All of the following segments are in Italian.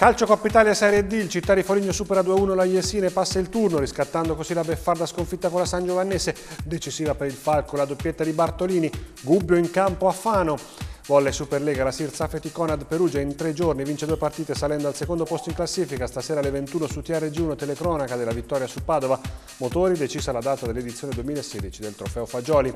Calcio Coppa Italia Serie D, il Città di Foligno supera 2-1 la Iesina e passa il turno, riscattando così la beffarda sconfitta con la San Giovannese, decisiva per il Falco la doppietta di Bartolini, Gubbio in campo a Fano. Volle Superlega la Sirsafeti Conad Perugia in tre giorni, vince due partite salendo al secondo posto in classifica, stasera alle 21 su TRG1 telecronaca della vittoria su Padova, motori decisa la data dell'edizione 2016 del trofeo Fagioli.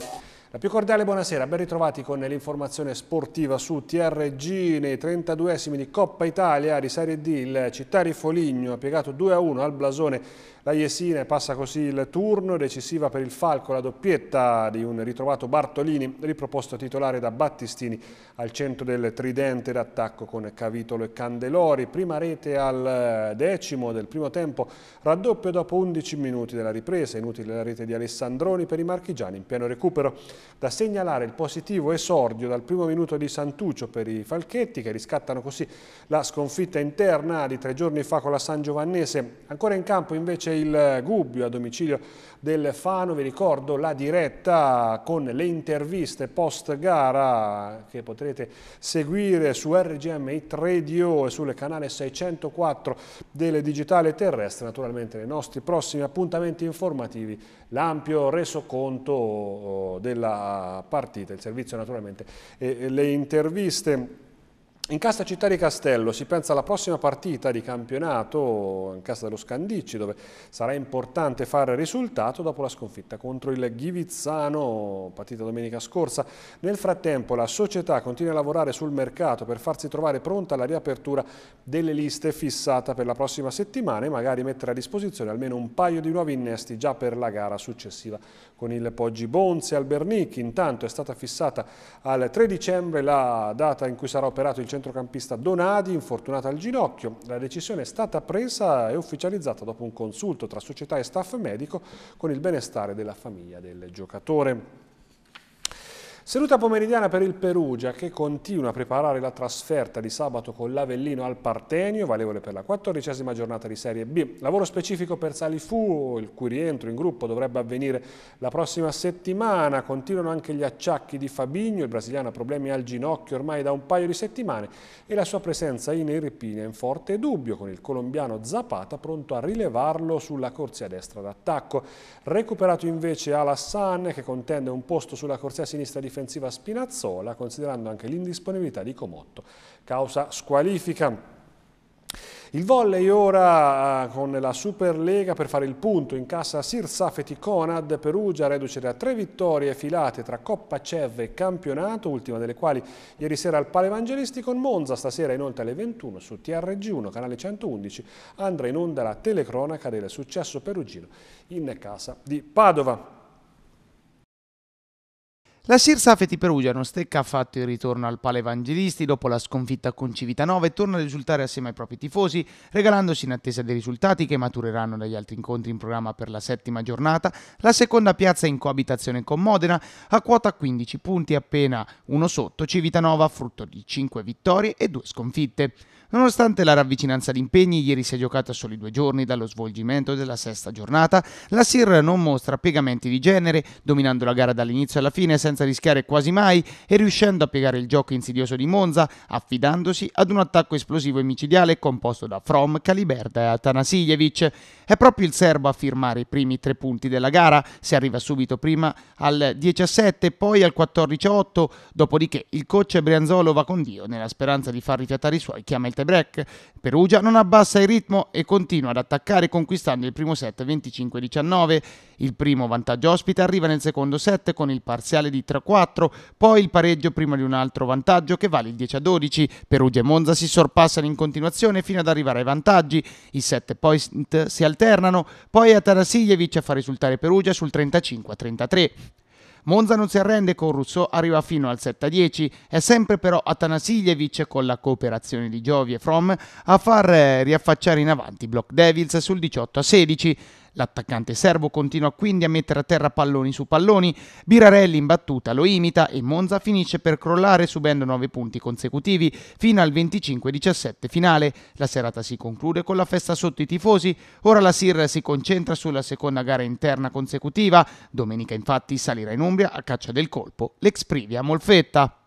La più cordiale buonasera, ben ritrovati con l'informazione sportiva su TRG nei 32esimi di Coppa Italia di Serie D. Il Cittari Foligno ha piegato 2-1 al Blasone. La Iesina passa così il turno, decisiva per il Falco la doppietta di un ritrovato Bartolini, riproposto titolare da Battistini al centro del tridente d'attacco con Cavitolo e Candelori. Prima rete al decimo del primo tempo, raddoppio dopo 11 minuti della ripresa, inutile la rete di Alessandroni per i marchigiani in pieno recupero. Da segnalare il positivo esordio dal primo minuto di Santuccio per i Falchetti che riscattano così la sconfitta interna di tre giorni fa con la San Giovannese. Ancora in campo invece il Gubbio a domicilio del Fano, vi ricordo la diretta con le interviste post gara che potrete seguire su RGM It Radio e sul canale 604 del digitale terrestre, naturalmente nei nostri prossimi appuntamenti informativi l'ampio resoconto oh, della partita, il servizio naturalmente. E, le interviste in Casta Città di Castello si pensa alla prossima partita di campionato in casa dello Scandicci dove sarà importante fare risultato dopo la sconfitta contro il Ghivizzano partita domenica scorsa. Nel frattempo la società continua a lavorare sul mercato per farsi trovare pronta la riapertura delle liste fissata per la prossima settimana e magari mettere a disposizione almeno un paio di nuovi innesti già per la gara successiva con il Poggi Bonzi al Bernicchi. Intanto è stata fissata al 3 dicembre la data in cui sarà operato il centrocampista Donadi, infortunata al ginocchio. La decisione è stata presa e ufficializzata dopo un consulto tra società e staff medico con il benestare della famiglia del giocatore. Seduta pomeridiana per il Perugia che continua a preparare la trasferta di sabato con l'Avellino al Partenio, valevole per la quattordicesima giornata di Serie B. Lavoro specifico per Salifu, il cui rientro in gruppo dovrebbe avvenire la prossima settimana. Continuano anche gli acciacchi di Fabigno, il brasiliano ha problemi al ginocchio ormai da un paio di settimane e la sua presenza in Irpina è in forte dubbio, con il colombiano Zapata pronto a rilevarlo sulla corsia destra d'attacco. Recuperato invece Alassane che contende un posto sulla corsia sinistra di difensiva Spinazzola, considerando anche l'indisponibilità di Comotto, causa squalifica. Il volley ora eh, con la Superlega per fare il punto in cassa Sirsafeti Conad, Perugia reduce da tre vittorie filate tra Coppa Cev e campionato, ultima delle quali ieri sera al Pale Evangelisti con Monza, stasera inoltre alle 21 su TRG1 canale 111 andrà in onda la telecronaca del successo perugino in casa di Padova. La Sirsafeti Perugia non stecca affatto il ritorno al Pale Evangelisti dopo la sconfitta con Civitanova e torna a risultare assieme ai propri tifosi, regalandosi in attesa dei risultati che matureranno dagli altri incontri in programma per la settima giornata, la seconda piazza in coabitazione con Modena a quota 15 punti appena uno sotto Civitanova, frutto di 5 vittorie e 2 sconfitte. Nonostante la ravvicinanza di impegni, ieri si è giocata soli due giorni dallo svolgimento della sesta giornata, la Sir non mostra piegamenti di genere, dominando la gara dall'inizio alla fine senza senza rischiare quasi mai e riuscendo a piegare il gioco insidioso di Monza, affidandosi ad un attacco esplosivo e micidiale composto da From, Caliberta e Atanasievic. È proprio il serbo a firmare i primi tre punti della gara, si arriva subito prima al 17, poi al 14-8, dopodiché il coach Brianzolo va con Dio nella speranza di far rifiatare i suoi, chiama il tie break. Perugia non abbassa il ritmo e continua ad attaccare conquistando il primo set 25-19. Il primo vantaggio ospite arriva nel secondo set con il parziale di 3 a 4 poi il pareggio prima di un altro vantaggio che vale il 10-12. a Perugia e Monza si sorpassano in continuazione fino ad arrivare ai vantaggi, i 7 point si alternano, poi a Tarasiljevic a far risultare Perugia sul 35-33. a Monza non si arrende con Rousseau, arriva fino al 7-10, a è sempre però Atanasiljevic con la cooperazione di Giovi e From a far riaffacciare in avanti Block Devils sul 18-16. a L'attaccante servo continua quindi a mettere a terra palloni su palloni, Birarelli in battuta lo imita e Monza finisce per crollare subendo 9 punti consecutivi fino al 25-17 finale. La serata si conclude con la festa sotto i tifosi, ora la Sir si concentra sulla seconda gara interna consecutiva, domenica infatti salirà in Umbria a caccia del colpo l'ex Privia Molfetta.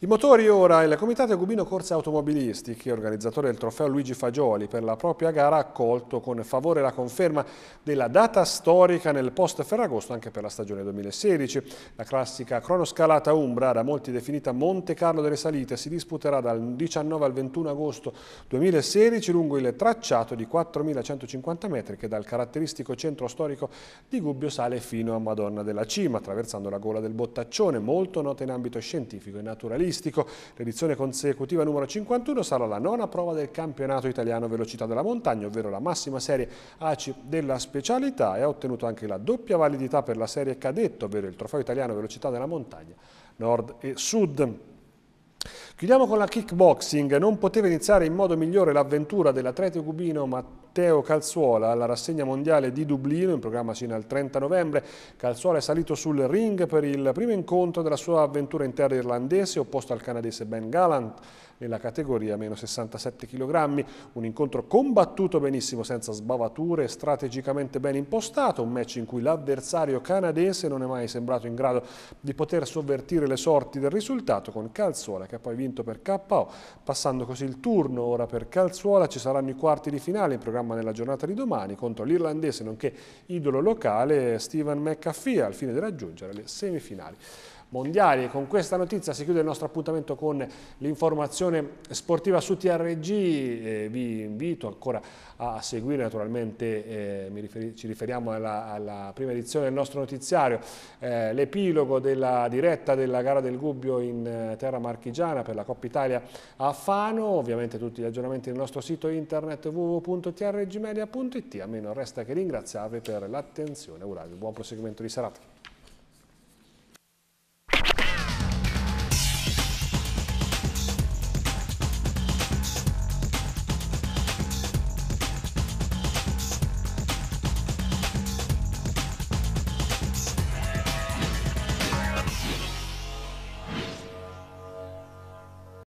I motori ora il Comitato Gubino Corse Automobilistiche, organizzatore del trofeo Luigi Fagioli, per la propria gara ha accolto con favore la conferma della data storica nel post Ferragosto anche per la stagione 2016. La classica cronoscalata Umbra, da molti definita Monte Carlo delle Salite, si disputerà dal 19 al 21 agosto 2016 lungo il tracciato di 4.150 metri che dal caratteristico centro storico di Gubbio sale fino a Madonna della Cima, attraversando la gola del Bottaccione, molto nota in ambito scientifico e naturalistico automobilistico. L'edizione consecutiva numero 51 sarà la nona prova del campionato italiano velocità della montagna, ovvero la massima serie ACI della specialità e ha ottenuto anche la doppia validità per la serie cadetto, ovvero il trofeo italiano velocità della montagna nord e sud. Chiudiamo con la kickboxing, non poteva iniziare in modo migliore l'avventura dell'atleta cubino Matteo Matteo Calzuola alla rassegna mondiale di Dublino in programma sino al 30 novembre. Calzuola è salito sul ring per il primo incontro della sua avventura in terra irlandese opposto al canadese Ben Gallant nella categoria meno 67 kg. Un incontro combattuto benissimo, senza sbavature, strategicamente ben impostato, un match in cui l'avversario canadese non è mai sembrato in grado di poter sovvertire le sorti del risultato con Calzuola che ha poi vinto per KO, passando così il turno ora per Calzuola, ci saranno i quarti di finale in programma nella giornata di domani contro l'irlandese nonché idolo locale Steven McAfee al fine di raggiungere le semifinali mondiali. E con questa notizia si chiude il nostro appuntamento con l'informazione sportiva su TRG. Eh, vi invito ancora a seguire, naturalmente eh, rifer ci riferiamo alla, alla, prima edizione del nostro notiziario, eh, l'epilogo della diretta della gara del Gubbio in eh, terra marchigiana per la Coppa Italia a Fano. Ovviamente tutti gli aggiornamenti nel nostro sito internet www.trgmedia.it. A me non resta che ringraziarvi per l'attenzione. Buon proseguimento di serata.